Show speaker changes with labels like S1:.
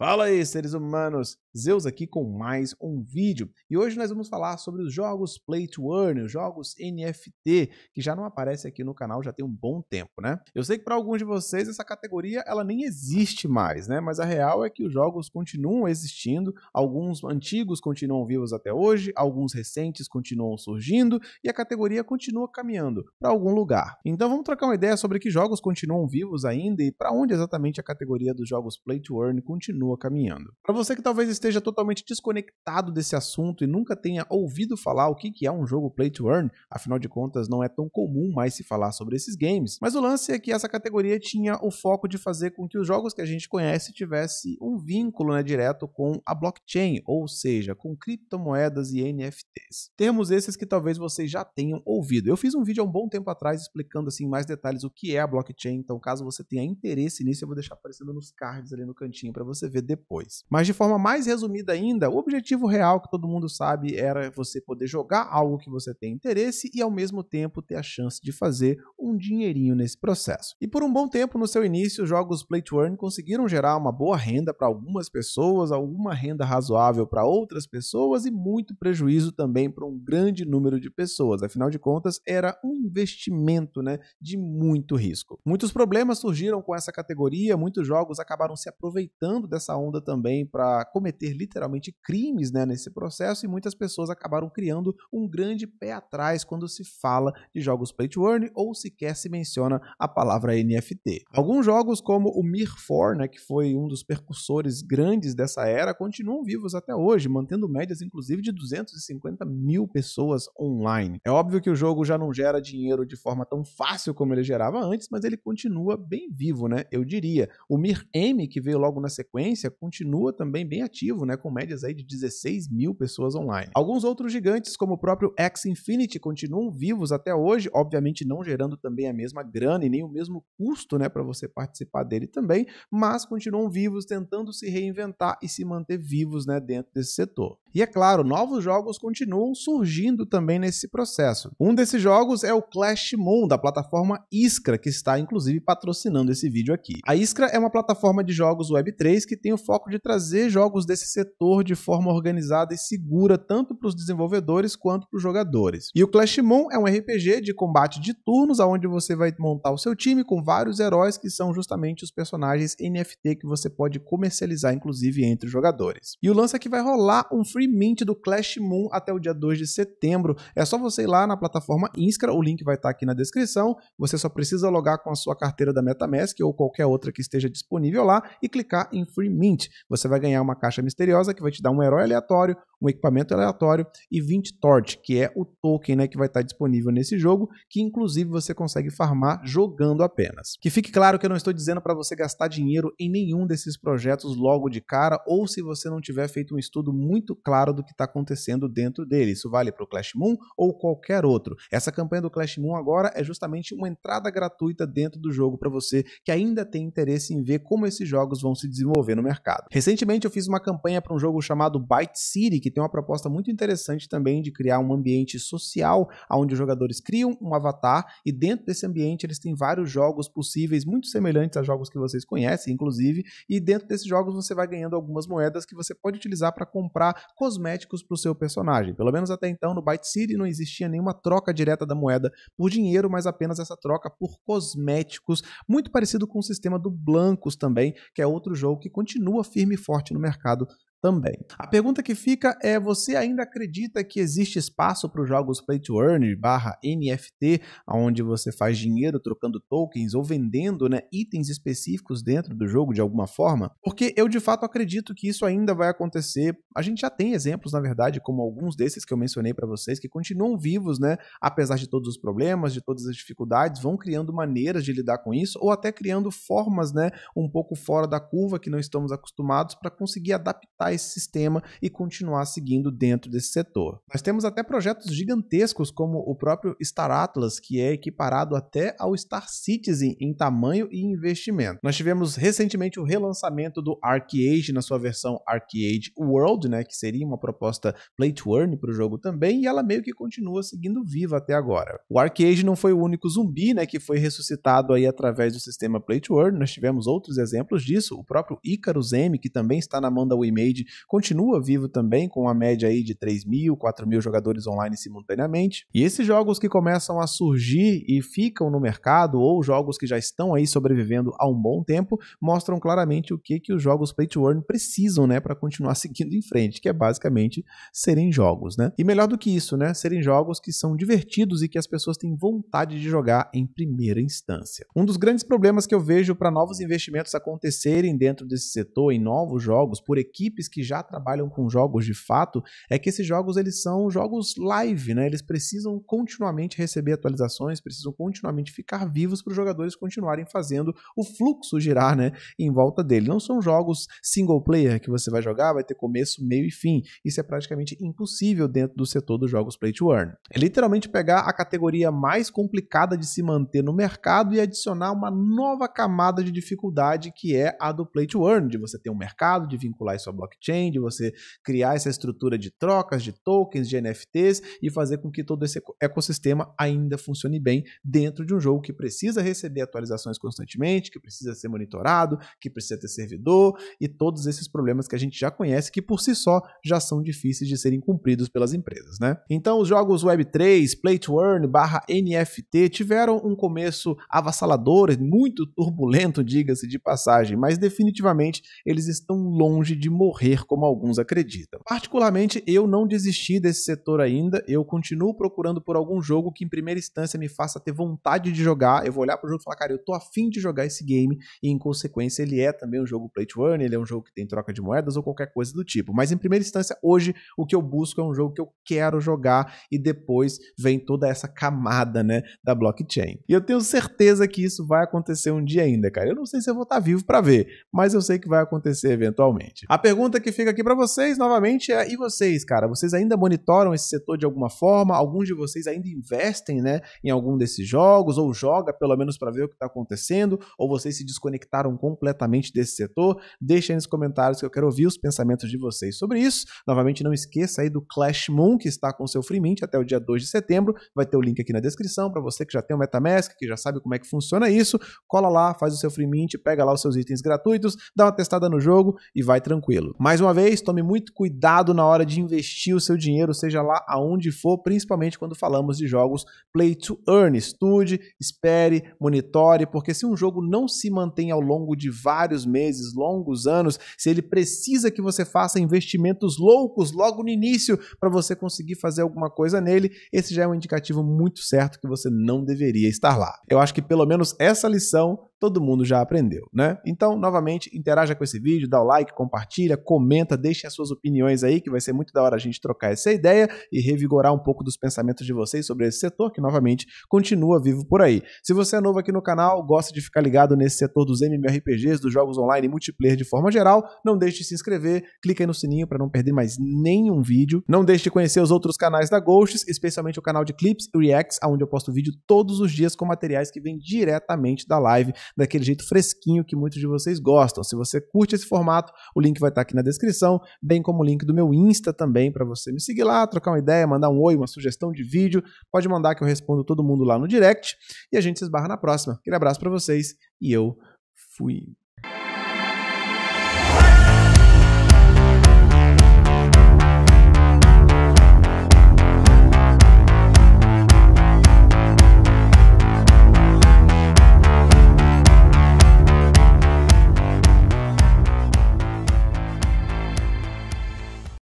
S1: Fala aí, seres humanos! Zeus aqui com mais um vídeo. E hoje nós vamos falar sobre os jogos Play to Earn, os jogos NFT, que já não aparece aqui no canal já tem um bom tempo, né? Eu sei que para alguns de vocês essa categoria ela nem existe mais, né? Mas a real é que os jogos continuam existindo, alguns antigos continuam vivos até hoje, alguns recentes continuam surgindo e a categoria continua caminhando para algum lugar. Então vamos trocar uma ideia sobre que jogos continuam vivos ainda e para onde exatamente a categoria dos jogos Play to Earn continua caminhando. Para você que talvez esteja totalmente desconectado desse assunto e nunca tenha ouvido falar o que é um jogo play to earn, afinal de contas não é tão comum mais se falar sobre esses games. Mas o lance é que essa categoria tinha o foco de fazer com que os jogos que a gente conhece tivesse um vínculo né, direto com a blockchain, ou seja, com criptomoedas e NFTs. Termos esses que talvez vocês já tenham ouvido. Eu fiz um vídeo há um bom tempo atrás explicando assim mais detalhes o que é a blockchain, então caso você tenha interesse nisso, eu vou deixar aparecendo nos cards ali no cantinho para você ver depois. Mas de forma mais resumida ainda, o objetivo real que todo mundo sabe era você poder jogar algo que você tem interesse e ao mesmo tempo ter a chance de fazer um dinheirinho nesse processo. E por um bom tempo no seu início, os jogos Play to Earn conseguiram gerar uma boa renda para algumas pessoas, alguma renda razoável para outras pessoas e muito prejuízo também para um grande número de pessoas. Afinal de contas, era um investimento né, de muito risco. Muitos problemas surgiram com essa categoria, muitos jogos acabaram se aproveitando dessa onda também para cometer cometer literalmente crimes né, nesse processo, e muitas pessoas acabaram criando um grande pé atrás quando se fala de jogos play to earn ou sequer se menciona a palavra NFT. É. Alguns jogos, como o Mir 4, né, que foi um dos percursores grandes dessa era, continuam vivos até hoje, mantendo médias inclusive de 250 mil pessoas online. É óbvio que o jogo já não gera dinheiro de forma tão fácil como ele gerava antes, mas ele continua bem vivo, né? Eu diria. O Mir M, que veio logo na sequência, continua também bem ativo ativo, né, com médias aí de 16 mil pessoas online. Alguns outros gigantes, como o próprio X-Infinity, continuam vivos até hoje, obviamente não gerando também a mesma grana e nem o mesmo custo né, para você participar dele também, mas continuam vivos, tentando se reinventar e se manter vivos né, dentro desse setor. E é claro, novos jogos continuam surgindo também nesse processo. Um desses jogos é o Clash Moon, da plataforma Iskra, que está inclusive patrocinando esse vídeo aqui. A Iskra é uma plataforma de jogos Web3 que tem o foco de trazer jogos desse setor de forma organizada e segura tanto para os desenvolvedores quanto para os jogadores. E o Clash Moon é um RPG de combate de turnos, onde você vai montar o seu time com vários heróis que são justamente os personagens NFT que você pode comercializar, inclusive entre os jogadores. E o lance é que vai rolar um free free mint do Clash Moon até o dia 2 de setembro. É só você ir lá na plataforma Inscra, o link vai estar tá aqui na descrição. Você só precisa logar com a sua carteira da MetaMask ou qualquer outra que esteja disponível lá e clicar em free mint. Você vai ganhar uma caixa misteriosa que vai te dar um herói aleatório, um equipamento aleatório e 20 Torch, que é o token né, que vai estar tá disponível nesse jogo, que inclusive você consegue farmar jogando apenas. Que fique claro que eu não estou dizendo para você gastar dinheiro em nenhum desses projetos logo de cara, ou se você não tiver feito um estudo muito claro claro do que está acontecendo dentro dele. Isso vale para o Clash Moon ou qualquer outro. Essa campanha do Clash Moon agora é justamente uma entrada gratuita dentro do jogo para você que ainda tem interesse em ver como esses jogos vão se desenvolver no mercado. Recentemente eu fiz uma campanha para um jogo chamado Byte City, que tem uma proposta muito interessante também de criar um ambiente social onde os jogadores criam um avatar e dentro desse ambiente eles têm vários jogos possíveis, muito semelhantes a jogos que vocês conhecem, inclusive, e dentro desses jogos você vai ganhando algumas moedas que você pode utilizar para comprar cosméticos para o seu personagem. Pelo menos até então, no Byte City não existia nenhuma troca direta da moeda por dinheiro, mas apenas essa troca por cosméticos, muito parecido com o sistema do Blancos também, que é outro jogo que continua firme e forte no mercado também. A pergunta que fica é: você ainda acredita que existe espaço para os jogos play to earn barra NFT, onde você faz dinheiro trocando tokens ou vendendo né, itens específicos dentro do jogo de alguma forma? Porque eu de fato acredito que isso ainda vai acontecer. A gente já tem exemplos, na verdade, como alguns desses que eu mencionei para vocês, que continuam vivos, né? Apesar de todos os problemas, de todas as dificuldades, vão criando maneiras de lidar com isso ou até criando formas, né, um pouco fora da curva que não estamos acostumados para conseguir adaptar quebrar esse sistema e continuar seguindo dentro desse setor. Nós temos até projetos gigantescos como o próprio Star Atlas, que é equiparado até ao Star Citizen em tamanho e investimento. Nós tivemos recentemente o relançamento do Arcade na sua versão Arcade World, né, que seria uma proposta play to earn para o jogo também, e ela meio que continua seguindo viva até agora. O Arcade não foi o único zumbi, né, que foi ressuscitado aí através do sistema play to earn. Nós tivemos outros exemplos disso, o próprio Icarus M, que também está na mão da WeMade continua vivo também, com a média aí de 3 mil, 4 mil jogadores online simultaneamente. E esses jogos que começam a surgir e ficam no mercado, ou jogos que já estão aí sobrevivendo há um bom tempo, mostram claramente o que, que os jogos Play to Earn precisam, né, para continuar seguindo em frente, que é basicamente serem jogos, né? E melhor do que isso, né, serem jogos que são divertidos e que as pessoas têm vontade de jogar em primeira instância. Um dos grandes problemas que eu vejo para novos investimentos acontecerem dentro desse setor, em novos jogos, por equipes que já trabalham com jogos de fato é que esses jogos eles são jogos live, né? Eles precisam continuamente receber atualizações, precisam continuamente ficar vivos para os jogadores continuarem fazendo o fluxo girar, né, em volta dele. Não são jogos single player que você vai jogar, vai ter começo, meio e fim. Isso é praticamente impossível dentro do setor dos jogos play to earn. É literalmente pegar a categoria mais complicada de se manter no mercado e adicionar uma nova camada de dificuldade que é a do play to earn, de você ter um mercado, de vincular isso à blockchain blockchain, de você criar essa estrutura de trocas, de tokens, de NFTs e fazer com que todo esse ecossistema ainda funcione bem dentro de um jogo que precisa receber atualizações constantemente, que precisa ser monitorado, que precisa ter servidor e todos esses problemas que a gente já conhece que por si só já são difíceis de serem cumpridos pelas empresas, né? Então os jogos Web3, Play to Earn barra NFT tiveram um começo avassalador, muito turbulento, diga-se de passagem, mas definitivamente eles estão longe de morrer como alguns acreditam. Particularmente, eu não desisti desse setor ainda, eu continuo procurando por algum jogo que em primeira instância me faça ter vontade de jogar, eu vou olhar para o jogo e falar, cara, eu tô afim de jogar esse game, e em consequência ele é também um jogo play to earn, ele é um jogo que tem troca de moedas ou qualquer coisa do tipo. Mas em primeira instância, hoje, o que eu busco é um jogo que eu quero jogar e depois vem toda essa camada, né, da blockchain. E eu tenho certeza que isso vai acontecer um dia ainda, cara. Eu não sei se eu vou estar tá vivo para ver, mas eu sei que vai acontecer eventualmente. A pergunta que fica aqui para vocês novamente é: e vocês, cara? Vocês ainda monitoram esse setor de alguma forma? Alguns de vocês ainda investem, né, em algum desses jogos ou joga pelo menos para ver o que está acontecendo? Ou vocês se desconectaram completamente desse setor? aí nos comentários que eu quero ouvir os pensamentos de vocês sobre isso. Novamente, não esqueça aí do Clash Moon que está com seu free mint até o dia 2 de setembro. Vai ter o link aqui na descrição para você que já tem o MetaMask, que já sabe como é que funciona isso. Cola lá, faz o seu free mint, pega lá os seus itens gratuitos, dá uma testada no jogo e vai tranquilo. Mas mais uma vez, tome muito cuidado na hora de investir o seu dinheiro, seja lá aonde for, principalmente quando falamos de jogos play to earn. Estude, espere, monitore, porque se um jogo não se mantém ao longo de vários meses, longos anos, se ele precisa que você faça investimentos loucos logo no início para você conseguir fazer alguma coisa nele, esse já é um indicativo muito certo que você não deveria estar lá. Eu acho que pelo menos essa lição todo mundo já aprendeu, né? Então, novamente, interaja com esse vídeo, dá o like, compartilha, comenta, deixe as suas opiniões aí, que vai ser muito da hora a gente trocar essa ideia e revigorar um pouco dos pensamentos de vocês sobre esse setor, que novamente continua vivo por aí. Se você é novo aqui no canal, gosta de ficar ligado nesse setor dos MMORPGs, dos jogos online e multiplayer de forma geral, não deixe de se inscrever, clica aí no sininho para não perder mais nenhum vídeo. Não deixe de conhecer os outros canais da Ghosts, especialmente o canal de clips e reacts, onde eu posto vídeo todos os dias com materiais que vêm diretamente da live daquele jeito fresquinho que muitos de vocês gostam. Se você curte esse formato, o link vai estar aqui na descrição, bem como o link do meu Insta também para você me seguir lá, trocar uma ideia, mandar um oi, uma sugestão de vídeo. Pode mandar que eu respondo todo mundo lá no direct e a gente se esbarra na próxima. Aquele abraço para vocês e eu fui.